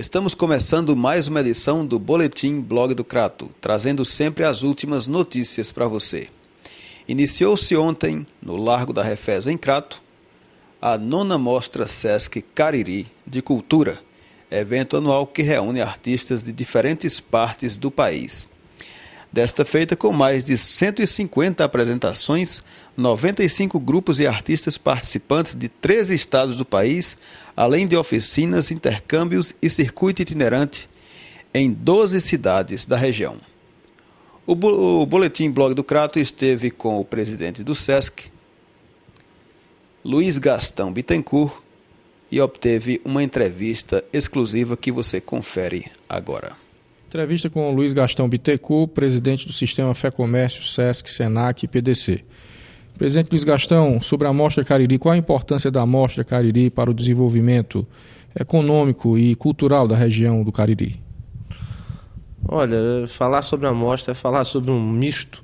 Estamos começando mais uma edição do Boletim Blog do Crato, trazendo sempre as últimas notícias para você. Iniciou-se ontem, no Largo da Refeza em Crato, a nona Mostra Sesc Cariri de Cultura, evento anual que reúne artistas de diferentes partes do país. Desta feita, com mais de 150 apresentações, 95 grupos e artistas participantes de 13 estados do país, além de oficinas, intercâmbios e circuito itinerante em 12 cidades da região. O Boletim Blog do Crato esteve com o presidente do SESC, Luiz Gastão Bittencourt, e obteve uma entrevista exclusiva que você confere agora. Entrevista com Luiz Gastão Bittencourt, presidente do Sistema Fé Comércio, SESC, SENAC e PDC. Presidente Luiz Gastão, sobre a Mostra Cariri, qual a importância da Mostra Cariri para o desenvolvimento econômico e cultural da região do Cariri? Olha, falar sobre a Mostra é falar sobre um misto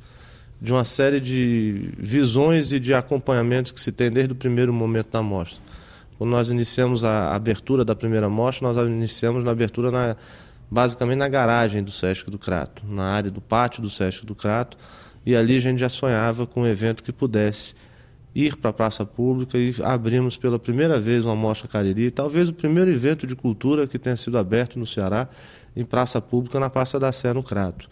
de uma série de visões e de acompanhamentos que se tem desde o primeiro momento da Mostra. Quando nós iniciamos a abertura da primeira Mostra, nós iniciamos na abertura na basicamente na garagem do Sesc do Crato, na área do pátio do Sesc do Crato, e ali a gente já sonhava com um evento que pudesse ir para a praça pública e abrimos pela primeira vez uma mostra Cariri, talvez o primeiro evento de cultura que tenha sido aberto no Ceará em praça pública na Praça da Sé no Crato.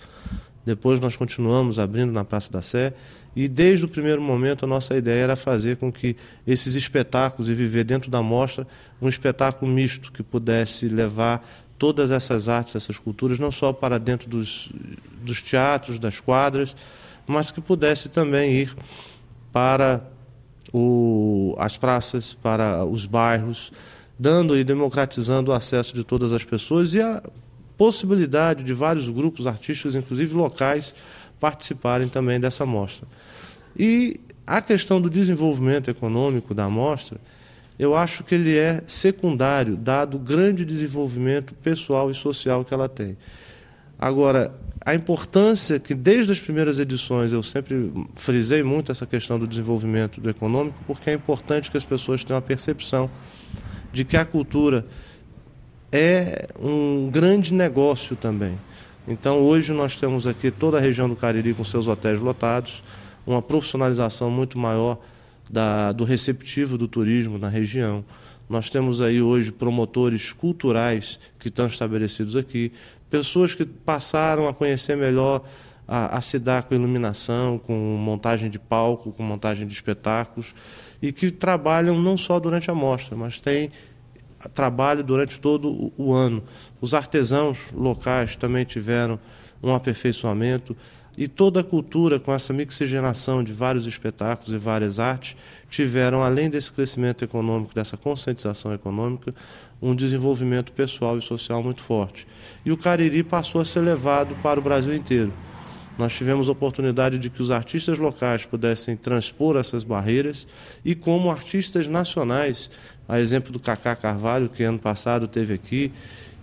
Depois nós continuamos abrindo na Praça da Sé e desde o primeiro momento a nossa ideia era fazer com que esses espetáculos e viver dentro da mostra um espetáculo misto que pudesse levar todas essas artes, essas culturas, não só para dentro dos, dos teatros, das quadras, mas que pudesse também ir para o, as praças, para os bairros, dando e democratizando o acesso de todas as pessoas e a possibilidade de vários grupos artísticos, inclusive locais, participarem também dessa mostra. E a questão do desenvolvimento econômico da mostra eu acho que ele é secundário, dado o grande desenvolvimento pessoal e social que ela tem. Agora, a importância que desde as primeiras edições eu sempre frisei muito essa questão do desenvolvimento do econômico, porque é importante que as pessoas tenham a percepção de que a cultura é um grande negócio também. Então, hoje nós temos aqui toda a região do Cariri com seus hotéis lotados, uma profissionalização muito maior da, do receptivo do turismo na região. Nós temos aí hoje promotores culturais que estão estabelecidos aqui, pessoas que passaram a conhecer melhor a, a cidade com iluminação, com montagem de palco, com montagem de espetáculos, e que trabalham não só durante a mostra, mas têm trabalho durante todo o, o ano. Os artesãos locais também tiveram um aperfeiçoamento e toda a cultura, com essa mixigenação de vários espetáculos e várias artes, tiveram, além desse crescimento econômico, dessa conscientização econômica, um desenvolvimento pessoal e social muito forte. E o Cariri passou a ser levado para o Brasil inteiro. Nós tivemos a oportunidade de que os artistas locais pudessem transpor essas barreiras e, como artistas nacionais, a exemplo do Cacá Carvalho, que ano passado teve aqui,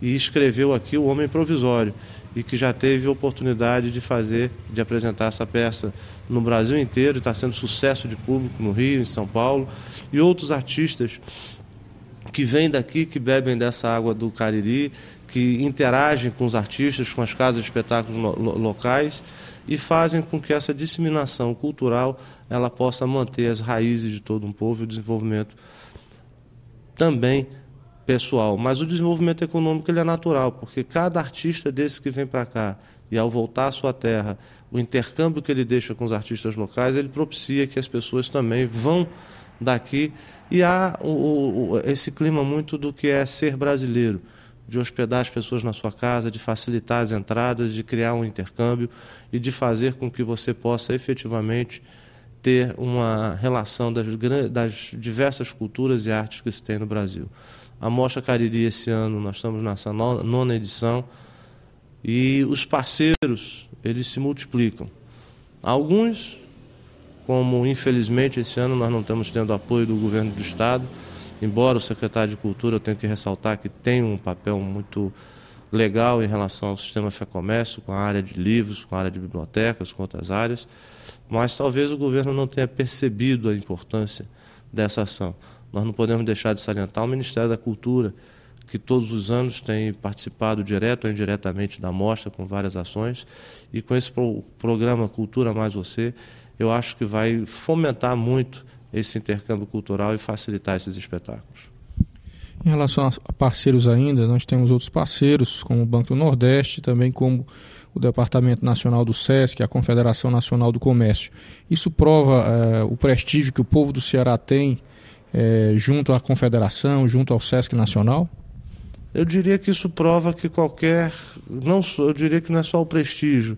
e escreveu aqui O Homem Provisório, e que já teve oportunidade de fazer, de apresentar essa peça no Brasil inteiro, está sendo sucesso de público no Rio, em São Paulo, e outros artistas que vêm daqui, que bebem dessa água do Cariri, que interagem com os artistas, com as casas de espetáculos locais e fazem com que essa disseminação cultural ela possa manter as raízes de todo um povo e o desenvolvimento também pessoal, mas o desenvolvimento econômico ele é natural, porque cada artista desse que vem para cá e ao voltar à sua terra, o intercâmbio que ele deixa com os artistas locais, ele propicia que as pessoas também vão daqui e há o, o, esse clima muito do que é ser brasileiro, de hospedar as pessoas na sua casa, de facilitar as entradas, de criar um intercâmbio e de fazer com que você possa efetivamente ter uma relação das, das diversas culturas e artes que se tem no Brasil. A Mostra Cariri esse ano, nós estamos nessa nona edição, e os parceiros, eles se multiplicam. Alguns, como infelizmente esse ano nós não estamos tendo apoio do governo do Estado, embora o secretário de Cultura, eu tenho que ressaltar que tem um papel muito legal em relação ao sistema FEComércio, com a área de livros, com a área de bibliotecas, com outras áreas, mas talvez o governo não tenha percebido a importância dessa ação nós não podemos deixar de salientar o Ministério da Cultura, que todos os anos tem participado direto ou indiretamente da mostra com várias ações e com esse programa Cultura Mais Você, eu acho que vai fomentar muito esse intercâmbio cultural e facilitar esses espetáculos. Em relação a parceiros ainda, nós temos outros parceiros, como o Banco do Nordeste, também como o Departamento Nacional do SESC, a Confederação Nacional do Comércio. Isso prova eh, o prestígio que o povo do Ceará tem é, junto à Confederação, junto ao SESC Nacional? Eu diria que isso prova que qualquer. Não, eu diria que não é só o prestígio.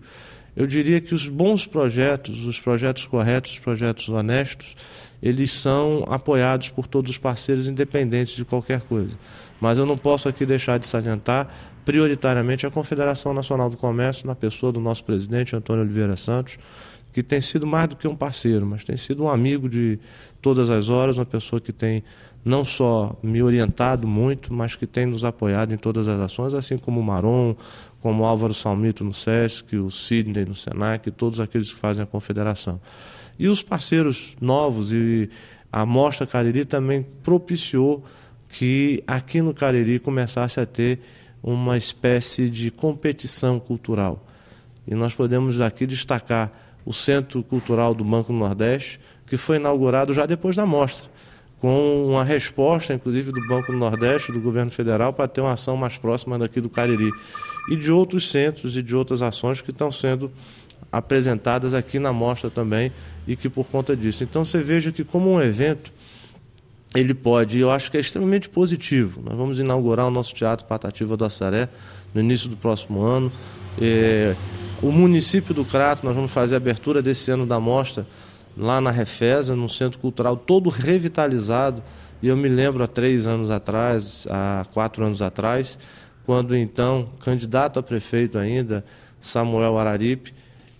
Eu diria que os bons projetos, os projetos corretos, os projetos honestos, eles são apoiados por todos os parceiros, independentes de qualquer coisa. Mas eu não posso aqui deixar de salientar, prioritariamente, a Confederação Nacional do Comércio, na pessoa do nosso presidente, Antônio Oliveira Santos, que tem sido mais do que um parceiro, mas tem sido um amigo de todas as horas, uma pessoa que tem não só me orientado muito, mas que tem nos apoiado em todas as ações, assim como o Maron, como o Álvaro Salmito no SESC, o Sidney no SENAC, todos aqueles que fazem a confederação. E os parceiros novos e a Mostra Cariri também propiciou que aqui no Cariri começasse a ter uma espécie de competição cultural. E nós podemos aqui destacar o Centro Cultural do Banco do Nordeste, que foi inaugurado já depois da mostra, com uma resposta, inclusive, do Banco do Nordeste, do governo federal, para ter uma ação mais próxima daqui do Cariri. E de outros centros e de outras ações que estão sendo apresentadas aqui na mostra também, e que por conta disso. Então você veja que, como um evento, ele pode, e eu acho que é extremamente positivo. Nós vamos inaugurar o nosso Teatro Patativa do Assaré no início do próximo ano. É o município do Crato, nós vamos fazer a abertura desse ano da mostra lá na Refesa, num centro cultural todo revitalizado. E eu me lembro há três anos atrás, há quatro anos atrás, quando então, candidato a prefeito ainda, Samuel Araripe,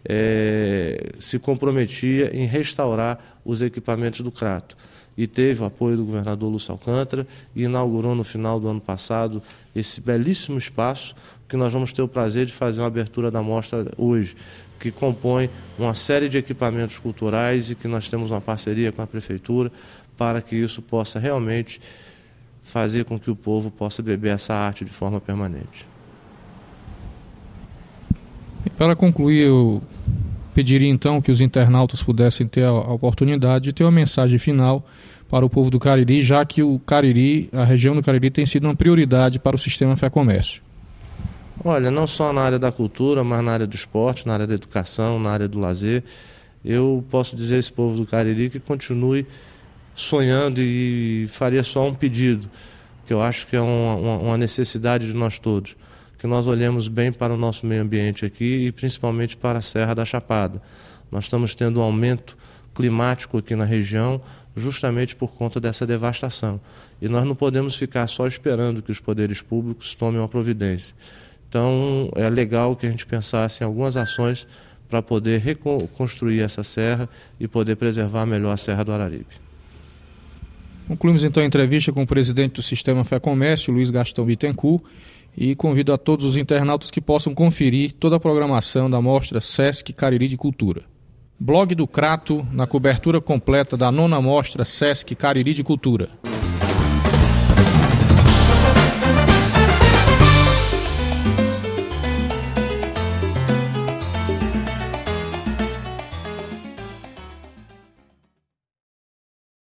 eh, se comprometia em restaurar os equipamentos do Crato e teve o apoio do governador Lúcio Alcântara e inaugurou no final do ano passado esse belíssimo espaço que nós vamos ter o prazer de fazer uma abertura da mostra hoje, que compõe uma série de equipamentos culturais e que nós temos uma parceria com a prefeitura para que isso possa realmente fazer com que o povo possa beber essa arte de forma permanente. E para concluir, o Pediria então que os internautas pudessem ter a oportunidade de ter uma mensagem final para o povo do Cariri, já que o Cariri, a região do Cariri tem sido uma prioridade para o sistema Fé Comércio. Olha, não só na área da cultura, mas na área do esporte, na área da educação, na área do lazer. Eu posso dizer a esse povo do Cariri que continue sonhando e faria só um pedido, que eu acho que é uma, uma necessidade de nós todos que nós olhemos bem para o nosso meio ambiente aqui e principalmente para a Serra da Chapada. Nós estamos tendo um aumento climático aqui na região, justamente por conta dessa devastação. E nós não podemos ficar só esperando que os poderes públicos tomem uma providência. Então, é legal que a gente pensasse em algumas ações para poder reconstruir essa serra e poder preservar melhor a Serra do Araripe. Concluímos então a entrevista com o presidente do Sistema Fé Comércio, Luiz Gastão Bittencourt e convido a todos os internautas que possam conferir toda a programação da mostra SESC Cariri de Cultura. Blog do Crato na cobertura completa da nona mostra SESC Cariri de Cultura.